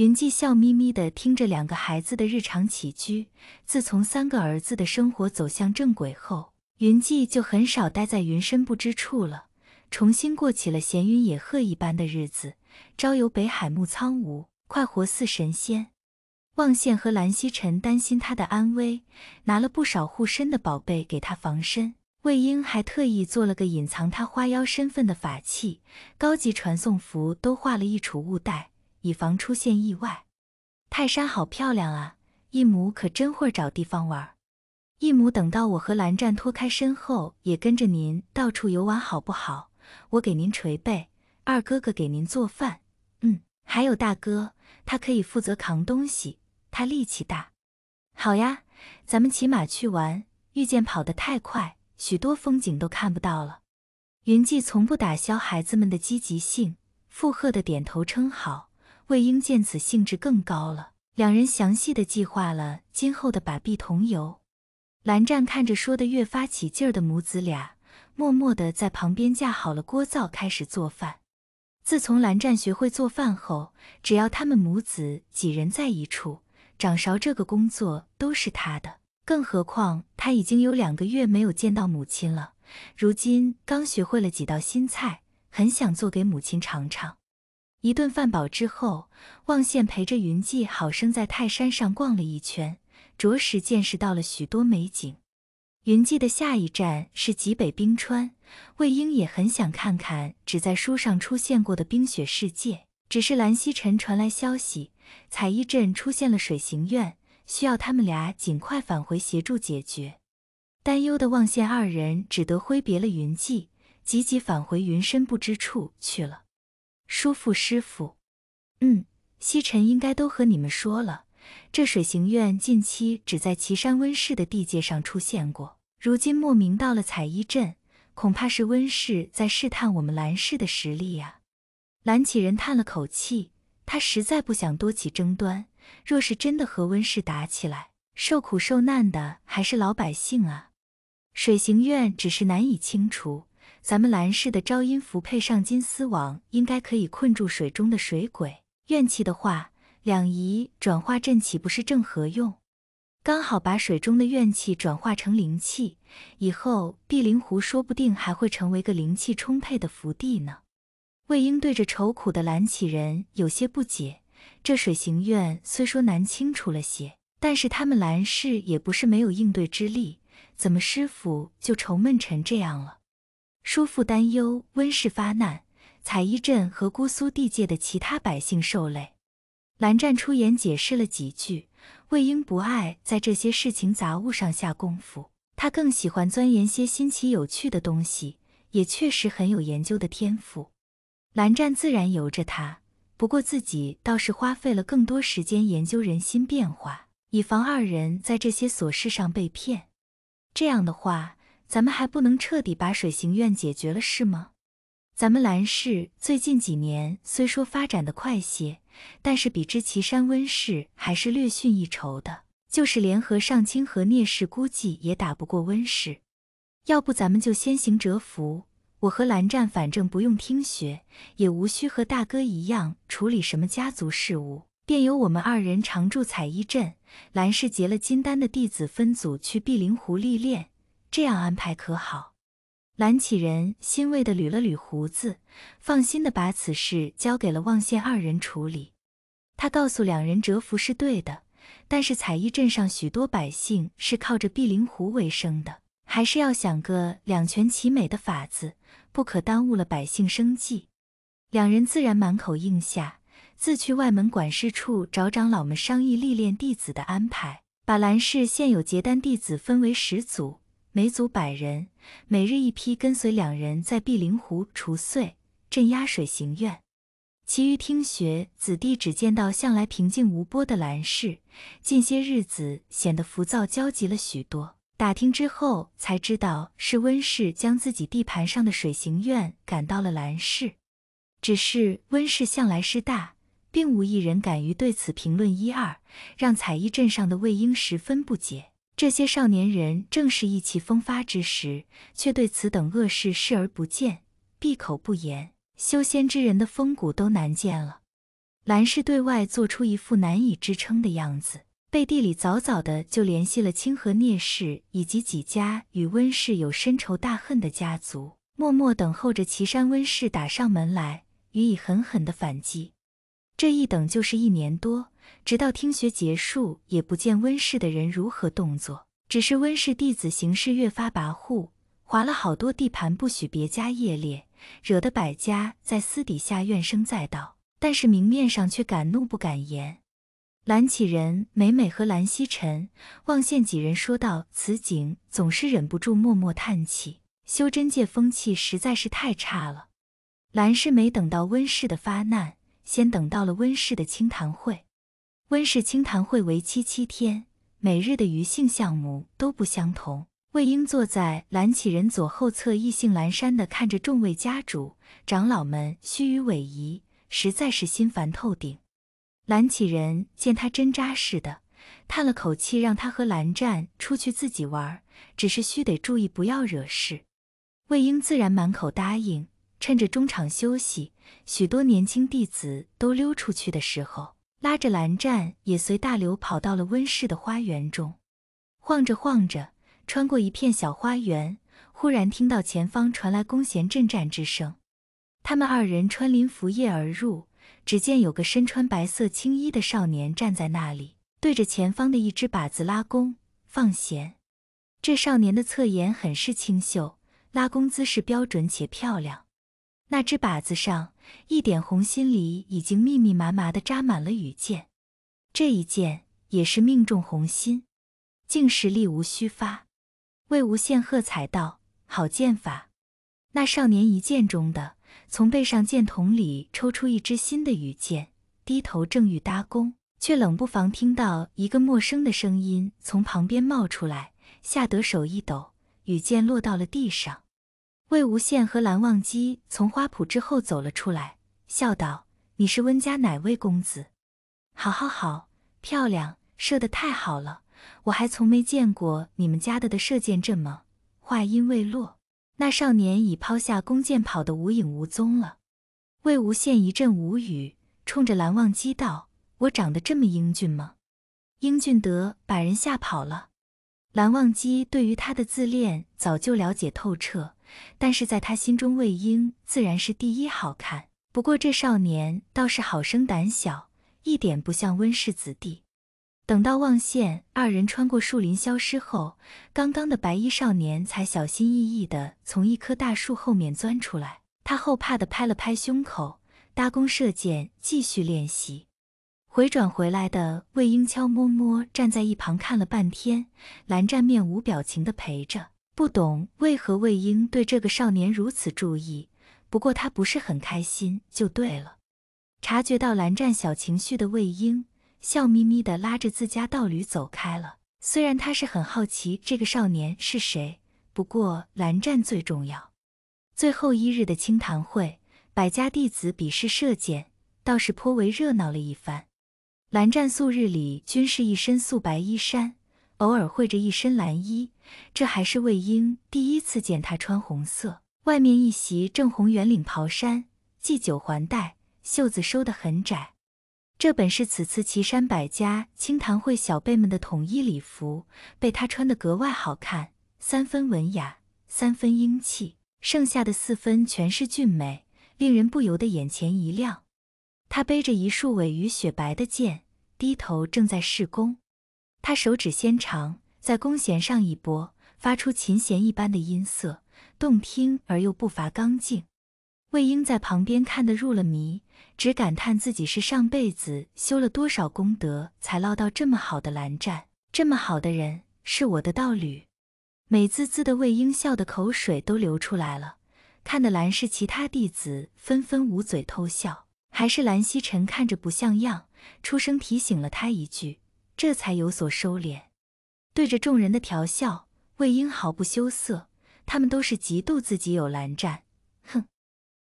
云迹笑眯眯地听着两个孩子的日常起居。自从三个儿子的生活走向正轨后，云迹就很少待在云深不知处了，重新过起了闲云野鹤一般的日子，朝游北海暮苍梧，快活似神仙。望羡和蓝曦臣担心他的安危，拿了不少护身的宝贝给他防身。魏婴还特意做了个隐藏他花妖身份的法器，高级传送符都画了一储物袋。以防出现意外，泰山好漂亮啊！义母可真会找地方玩。义母等到我和蓝湛脱开身后，也跟着您到处游玩好不好？我给您捶背，二哥哥给您做饭，嗯，还有大哥，他可以负责扛东西，他力气大。好呀，咱们骑马去玩，遇见跑得太快，许多风景都看不到了。云记从不打消孩子们的积极性，附和的点头称好。魏婴见此兴致更高了，两人详细的计划了今后的把臂同游。蓝湛看着说的越发起劲儿的母子俩，默默的在旁边架好了锅灶，开始做饭。自从蓝湛学会做饭后，只要他们母子几人在一处，掌勺这个工作都是他的。更何况他已经有两个月没有见到母亲了，如今刚学会了几道新菜，很想做给母亲尝尝。一顿饭饱之后，望羡陪着云霁好生在泰山上逛了一圈，着实见识到了许多美景。云霁的下一站是极北冰川，魏婴也很想看看只在书上出现过的冰雪世界。只是蓝曦臣传来消息，彩衣镇出现了水行院，需要他们俩尽快返回协助解决。担忧的望羡二人只得挥别了云霁，急急返回云深不知处去了。叔父，师傅，嗯，西沉应该都和你们说了，这水行院近期只在岐山温氏的地界上出现过，如今莫名到了彩衣镇，恐怕是温氏在试探我们兰氏的实力呀。兰启人叹了口气，他实在不想多起争端，若是真的和温氏打起来，受苦受难的还是老百姓啊。水行院只是难以清除。咱们蓝氏的招阴符配上金丝网，应该可以困住水中的水鬼怨气的话，两仪转化阵岂不是正合用？刚好把水中的怨气转化成灵气，以后碧灵湖说不定还会成为个灵气充沛的福地呢。魏婴对着愁苦的蓝启仁有些不解：这水行怨虽说难清楚了些，但是他们蓝氏也不是没有应对之力，怎么师傅就愁闷成这样了？叔父担忧温氏发难，采衣镇和姑苏地界的其他百姓受累。蓝湛出言解释了几句。魏婴不爱在这些事情杂物上下功夫，他更喜欢钻研些新奇有趣的东西，也确实很有研究的天赋。蓝湛自然由着他，不过自己倒是花费了更多时间研究人心变化，以防二人在这些琐事上被骗。这样的话。咱们还不能彻底把水行院解决了，是吗？咱们蓝氏最近几年虽说发展的快些，但是比之岐山温氏还是略逊一筹的。就是联合上清和聂氏，估计也打不过温氏。要不咱们就先行蛰伏。我和蓝湛反正不用听学，也无需和大哥一样处理什么家族事务，便由我们二人常驻彩衣镇。蓝氏结了金丹的弟子分组去碧灵湖历练。这样安排可好？蓝启仁欣慰的捋了捋胡子，放心的把此事交给了望县二人处理。他告诉两人，蛰伏是对的，但是采邑镇上许多百姓是靠着碧灵湖为生的，还是要想个两全其美的法子，不可耽误了百姓生计。两人自然满口应下，自去外门管事处找长老们商议历练弟子的安排，把蓝氏现有结丹弟子分为十组。每组百人，每日一批跟随两人在碧灵湖除祟、镇压水行院。其余听学子弟只见到向来平静无波的兰氏，近些日子显得浮躁焦急了许多。打听之后才知道，是温氏将自己地盘上的水行院赶到了兰氏。只是温氏向来势大，并无一人敢于对此评论一二，让采衣镇上的魏婴十分不解。这些少年人正是意气风发之时，却对此等恶事视而不见，闭口不言，修仙之人的风骨都难见了。兰氏对外做出一副难以支撑的样子，背地里早早的就联系了清河聂氏以及几家与温氏有深仇大恨的家族，默默等候着岐山温氏打上门来，予以狠狠的反击。这一等就是一年多。直到听学结束，也不见温氏的人如何动作，只是温氏弟子行事越发跋扈，划了好多地盘，不许别家业列，惹得百家在私底下怨声载道，但是明面上却敢怒不敢言。蓝启仁、美美和蓝曦臣、望羡几人说道：“此景总是忍不住默默叹气，修真界风气实在是太差了。”蓝世美等到温氏的发难，先等到了温氏的清谈会。温室清谈会为期七天，每日的余兴项目都不相同。魏婴坐在蓝启仁左后侧，意兴阑珊地看着众位家主、长老们虚与委蛇，实在是心烦透顶。蓝启仁见他针扎似的，叹了口气，让他和蓝湛出去自己玩，只是须得注意不要惹事。魏婴自然满口答应。趁着中场休息，许多年轻弟子都溜出去的时候。拉着蓝湛也随大流跑到了温室的花园中，晃着晃着，穿过一片小花园，忽然听到前方传来弓弦震战之声。他们二人穿林拂叶而入，只见有个身穿白色青衣的少年站在那里，对着前方的一只靶子拉弓放弦。这少年的侧颜很是清秀，拉弓姿势标准且漂亮。那只靶子上，一点红心里已经密密麻麻地扎满了羽箭，这一箭也是命中红心，竟是力无虚发。魏无羡喝彩道：“好剑法！”那少年一箭中的，从背上箭筒里抽出一支新的羽箭，低头正欲搭弓，却冷不防听到一个陌生的声音从旁边冒出来，吓得手一抖，羽箭落到了地上。魏无羡和蓝忘机从花圃之后走了出来，笑道：“你是温家哪位公子？”“好好好，漂亮，射得太好了！我还从没见过你们家的的射箭这么……”话音未落，那少年已抛下弓箭，跑得无影无踪了。魏无羡一阵无语，冲着蓝忘机道：“我长得这么英俊吗？英俊得把人吓跑了。”蓝忘机对于他的自恋早就了解透彻。但是在他心中，魏婴自然是第一好看。不过这少年倒是好生胆小，一点不像温氏子弟。等到望线二人穿过树林消失后，刚刚的白衣少年才小心翼翼的从一棵大树后面钻出来，他后怕的拍了拍胸口，搭弓射箭，继续练习。回转回来的魏婴悄摸摸站在一旁看了半天，蓝湛面无表情的陪着。不懂为何魏婴对这个少年如此注意，不过他不是很开心就对了。察觉到蓝湛小情绪的魏婴，笑眯眯的拉着自家道侣走开了。虽然他是很好奇这个少年是谁，不过蓝湛最重要。最后一日的清谈会，百家弟子比试射箭，倒是颇为热闹了一番。蓝湛素日里均是一身素白衣衫。偶尔会着一身蓝衣，这还是魏婴第一次见他穿红色。外面一袭正红圆领袍衫，系九环带，袖子收得很窄。这本是此次岐山百家清谈会小辈们的统一礼服，被他穿得格外好看。三分文雅，三分英气，剩下的四分全是俊美，令人不由得眼前一亮。他背着一束尾羽雪白的剑，低头正在试弓。他手指纤长，在弓弦上一拨，发出琴弦一般的音色，动听而又不乏刚劲。魏婴在旁边看得入了迷，只感叹自己是上辈子修了多少功德，才捞到这么好的蓝湛，这么好的人是我的道侣。美滋滋的魏婴笑得口水都流出来了，看得蓝氏其他弟子纷纷捂嘴偷笑。还是蓝曦臣看着不像样，出声提醒了他一句。这才有所收敛，对着众人的调笑，魏婴毫不羞涩。他们都是嫉妒自己有蓝湛。